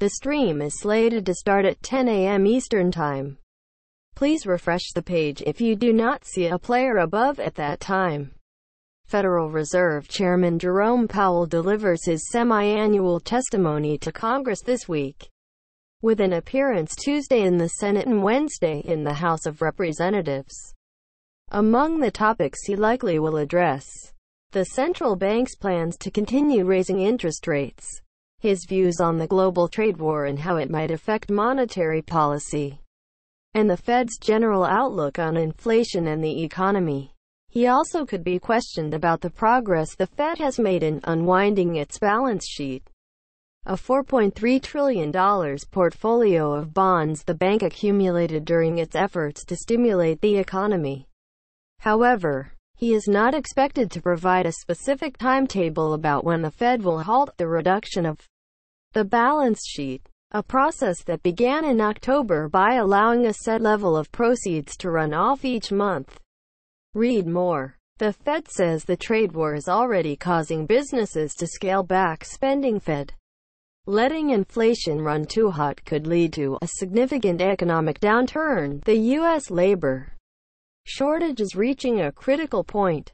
The stream is slated to start at 10 a.m. Eastern Time. Please refresh the page if you do not see a player above at that time. Federal Reserve Chairman Jerome Powell delivers his semi-annual testimony to Congress this week, with an appearance Tuesday in the Senate and Wednesday in the House of Representatives. Among the topics he likely will address, the central bank's plans to continue raising interest rates his views on the global trade war and how it might affect monetary policy, and the Fed's general outlook on inflation and the economy. He also could be questioned about the progress the Fed has made in unwinding its balance sheet. A $4.3 trillion portfolio of bonds the bank accumulated during its efforts to stimulate the economy. However, he is not expected to provide a specific timetable about when the Fed will halt the reduction of the balance sheet, a process that began in October by allowing a set level of proceeds to run off each month. Read more. The Fed says the trade war is already causing businesses to scale back spending Fed. Letting inflation run too hot could lead to a significant economic downturn, the U.S. labor shortage is reaching a critical point.